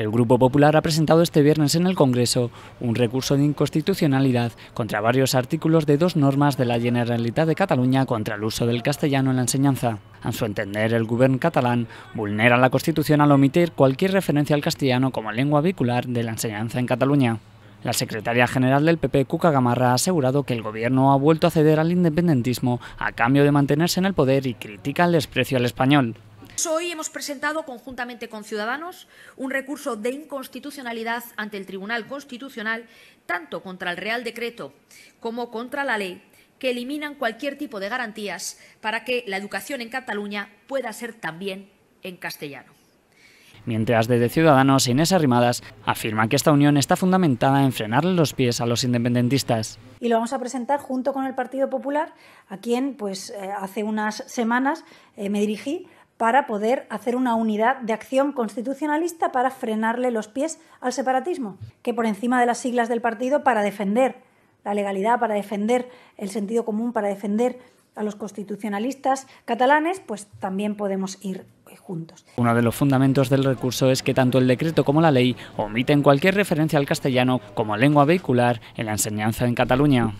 El Grupo Popular ha presentado este viernes en el Congreso un recurso de inconstitucionalidad contra varios artículos de dos normas de la Generalitat de Cataluña contra el uso del castellano en la enseñanza. A su entender, el gobierno catalán vulnera la Constitución al omitir cualquier referencia al castellano como lengua vehicular de la enseñanza en Cataluña. La secretaria general del PP, Cuca Gamarra, ha asegurado que el gobierno ha vuelto a ceder al independentismo a cambio de mantenerse en el poder y critica el desprecio al español. Pues hoy hemos presentado conjuntamente con Ciudadanos un recurso de inconstitucionalidad ante el Tribunal Constitucional, tanto contra el Real Decreto como contra la ley, que eliminan cualquier tipo de garantías para que la educación en Cataluña pueda ser también en castellano mientras desde Ciudadanos Inés Arrimadas afirma que esta unión está fundamentada en frenarle los pies a los independentistas. Y lo vamos a presentar junto con el Partido Popular, a quien pues eh, hace unas semanas eh, me dirigí para poder hacer una unidad de acción constitucionalista para frenarle los pies al separatismo, que por encima de las siglas del partido para defender la legalidad, para defender el sentido común, para defender a los constitucionalistas catalanes, pues también podemos ir eh, juntos. Uno de los fundamentos del recurso es que tanto el decreto como la ley omiten cualquier referencia al castellano como lengua vehicular en la enseñanza en Cataluña.